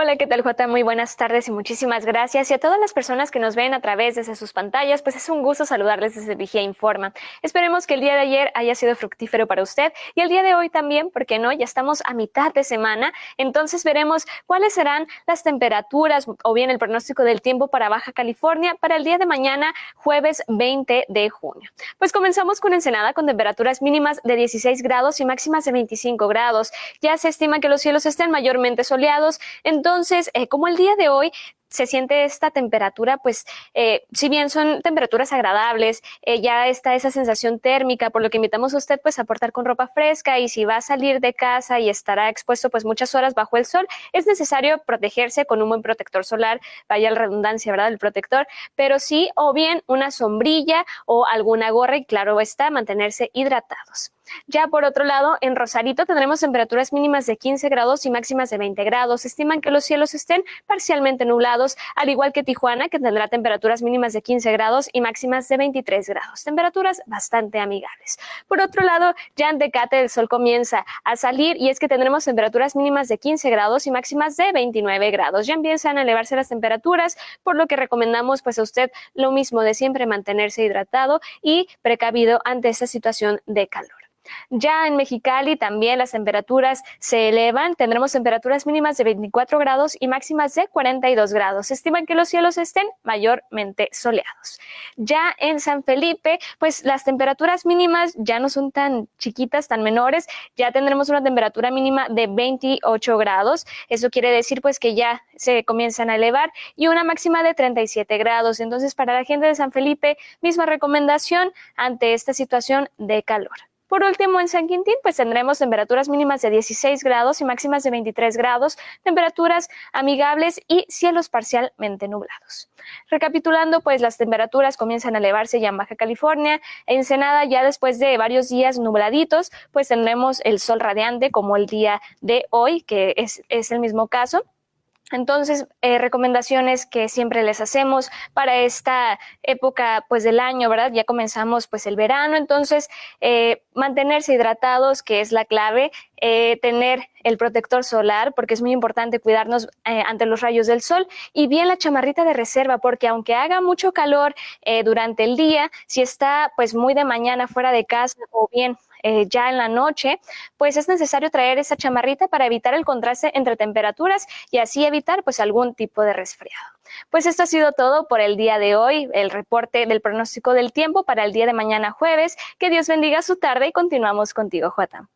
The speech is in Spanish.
Hola, ¿qué tal, Jota? Muy buenas tardes y muchísimas gracias. Y a todas las personas que nos ven a través de sus pantallas, pues es un gusto saludarles desde Vigía Informa. Esperemos que el día de ayer haya sido fructífero para usted y el día de hoy también, porque no, ya estamos a mitad de semana, entonces veremos cuáles serán las temperaturas o bien el pronóstico del tiempo para Baja California para el día de mañana, jueves 20 de junio. Pues comenzamos con Ensenada con temperaturas mínimas de 16 grados y máximas de 25 grados. Ya se estima que los cielos estén mayormente soleados, entonces entonces, eh, como el día de hoy se siente esta temperatura, pues eh, si bien son temperaturas agradables, eh, ya está esa sensación térmica, por lo que invitamos a usted pues a portar con ropa fresca y si va a salir de casa y estará expuesto pues muchas horas bajo el sol, es necesario protegerse con un buen protector solar, vaya la redundancia, ¿verdad? El protector, pero sí o bien una sombrilla o alguna gorra y claro está, mantenerse hidratados. Ya por otro lado, en Rosarito tendremos temperaturas mínimas de 15 grados y máximas de 20 grados. Estiman que los cielos estén parcialmente nublados, al igual que Tijuana, que tendrá temperaturas mínimas de 15 grados y máximas de 23 grados. Temperaturas bastante amigables. Por otro lado, ya en Decate el sol comienza a salir y es que tendremos temperaturas mínimas de 15 grados y máximas de 29 grados. Ya empiezan a elevarse las temperaturas, por lo que recomendamos pues a usted lo mismo de siempre, mantenerse hidratado y precavido ante esta situación de calor. Ya en Mexicali también las temperaturas se elevan. Tendremos temperaturas mínimas de 24 grados y máximas de 42 grados. estiman que los cielos estén mayormente soleados. Ya en San Felipe, pues las temperaturas mínimas ya no son tan chiquitas, tan menores. Ya tendremos una temperatura mínima de 28 grados. Eso quiere decir pues que ya se comienzan a elevar y una máxima de 37 grados. Entonces para la gente de San Felipe, misma recomendación ante esta situación de calor. Por último, en San Quintín, pues tendremos temperaturas mínimas de 16 grados y máximas de 23 grados, temperaturas amigables y cielos parcialmente nublados. Recapitulando, pues las temperaturas comienzan a elevarse ya en Baja California, en Ensenada ya después de varios días nubladitos, pues tendremos el sol radiante como el día de hoy, que es, es el mismo caso. Entonces, eh, recomendaciones que siempre les hacemos para esta época pues del año, ¿verdad? Ya comenzamos pues el verano, entonces eh, mantenerse hidratados, que es la clave, eh, tener el protector solar, porque es muy importante cuidarnos eh, ante los rayos del sol, y bien la chamarrita de reserva, porque aunque haga mucho calor eh, durante el día, si está pues muy de mañana fuera de casa o bien eh, ya en la noche, pues es necesario traer esa chamarrita para evitar el contraste entre temperaturas y así evitar pues algún tipo de resfriado. Pues esto ha sido todo por el día de hoy, el reporte del pronóstico del tiempo para el día de mañana jueves. Que Dios bendiga su tarde y continuamos contigo, Juata.